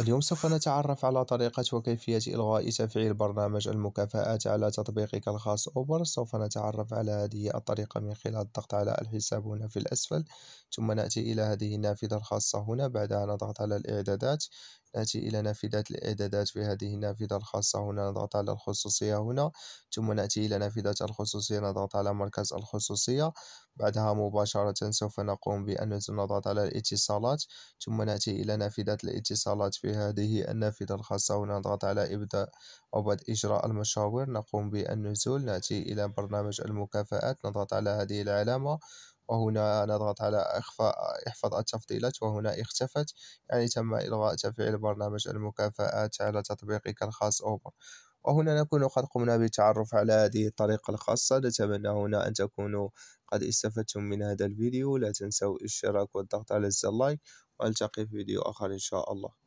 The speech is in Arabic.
اليوم سوف نتعرف على طريقة وكيفية إلغاء تفعيل برنامج المكافآت على تطبيقك الخاص أوبر سوف نتعرف على هذه الطريقة من خلال الضغط على الحساب هنا في الأسفل ثم نأتي إلى هذه النافذة الخاصة هنا بعدها نضغط على الإعدادات نأتي إلى نافذة الإعدادات في هذه النافذة الخاصة هنا نضغط على الخصوصية هنا ثم نأتي إلى نافذة الخصوصية نضغط على مركز الخصوصية بعدها مباشرة سوف نقوم بأن نضغط على الاتصالات ثم نأتي إلى نافذة الاتصالات في هذه النافذة الخاصة هنا نضغط على إبداء أو بعد إجراء المشاور نقوم بالنزول نأتي إلى برنامج المكافآت نضغط على هذه العلامة وهنا نضغط على إخفاء احفظ التفضيلات وهنا اختفت يعني تم إلغاء تفعيل برنامج المكافآت على تطبيقك الخاص أوبر وهنا نكون قد قمنا بالتعرف على هذه الطريقة الخاصة نتمنى هنا أن تكونوا قد استفدتم من هذا الفيديو لا تنسوا الاشتراك والضغط على الزر لايك وألتقي في فيديو آخر إن شاء الله